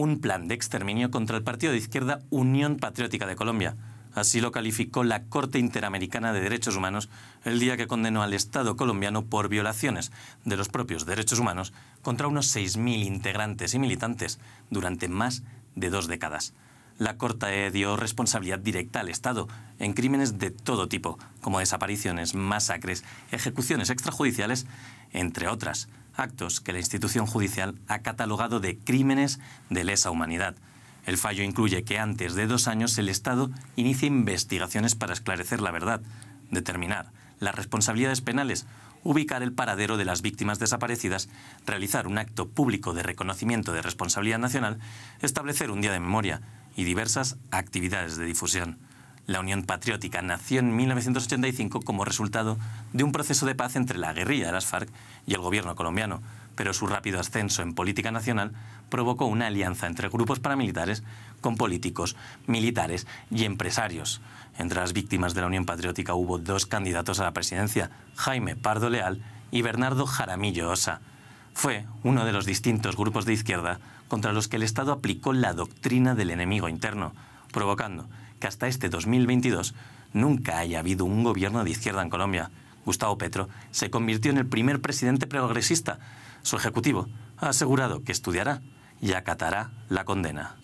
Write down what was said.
un plan de exterminio contra el partido de izquierda Unión Patriótica de Colombia. Así lo calificó la Corte Interamericana de Derechos Humanos el día que condenó al Estado colombiano por violaciones de los propios derechos humanos contra unos 6.000 integrantes y militantes durante más de dos décadas. La Corte dio responsabilidad directa al Estado en crímenes de todo tipo, como desapariciones, masacres, ejecuciones extrajudiciales, entre otras actos que la institución judicial ha catalogado de crímenes de lesa humanidad. El fallo incluye que antes de dos años el Estado inicie investigaciones para esclarecer la verdad, determinar las responsabilidades penales, ubicar el paradero de las víctimas desaparecidas, realizar un acto público de reconocimiento de responsabilidad nacional, establecer un día de memoria y diversas actividades de difusión. La Unión Patriótica nació en 1985 como resultado de un proceso de paz entre la guerrilla de las FARC y el gobierno colombiano, pero su rápido ascenso en política nacional provocó una alianza entre grupos paramilitares con políticos, militares y empresarios. Entre las víctimas de la Unión Patriótica hubo dos candidatos a la presidencia, Jaime Pardo Leal y Bernardo Jaramillo Osa fue uno de los distintos grupos de izquierda contra los que el Estado aplicó la doctrina del enemigo interno, provocando que hasta este 2022 nunca haya habido un gobierno de izquierda en Colombia. Gustavo Petro se convirtió en el primer presidente progresista. Su ejecutivo ha asegurado que estudiará y acatará la condena.